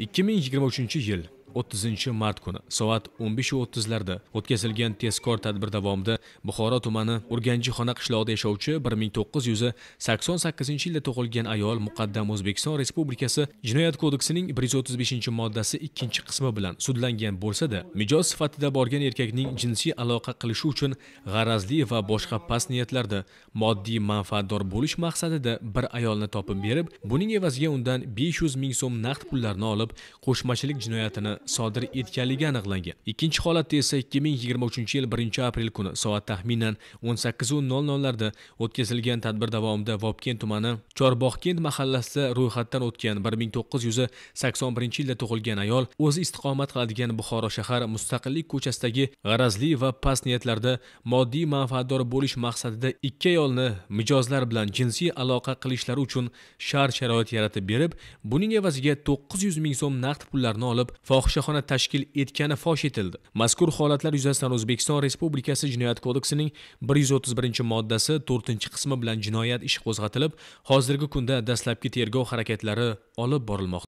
2023 yil 30 mart kuni soat 15:30 larda o'tkazilgan tezkor tadbir davomida Buxoro tumani Urganjixona qishlog'ida yashovchi 1988 yilda tug'ilgan ayol Muqaddam O'zbekiston Respublikasi Jinoyat kodeksining 135-moddasi 2-qismi bilan sudlangan bo'lsa-da, mijoz sifatida borgan erkakning jinsiy aloqa qilishi uchun g'arazli va boshqa past niyatlarda moddiy manfaatdor bo'lish maqsadida bir ayolni topib berib, buning evaziga undan 500 ming so'm naqd pullarni olib, qo'shmachilik jinoyatini sodir etganligi aniqlangan ikkinchi holatda esa 2023 yil 1 aprel kuni soat taxminan 18:00 larda o'tkazilgan tadbir davomida vobkent tumani chorbog'kent mahallasida ro'yxatdan o'tgan 1981 yilda tug'ilgan ayol o'zi istiqomat qiladigan buxoro shahar mustaqillik ko'chasidagi g'arazli va past niyatlarda moddiy manfaatdor bo'lish maqsadida ikki ayolni mijozlar bilan jinsiy aloqa qilishlari uchun shart sharoit yaratib berib buning evaziga 900 ming so'm naqd pullarni olib fohish fohishaxona tashkil etgani fosh etildi mazkur holatlar yuzasidan o'zbekiston respublikasi jinoyat kodeksining 131 moddasi 4 qismi bilan jinoyat ishi qo'zg'atilib hozirgi kunda dastlabki tergov harakatlari olib borilmoqda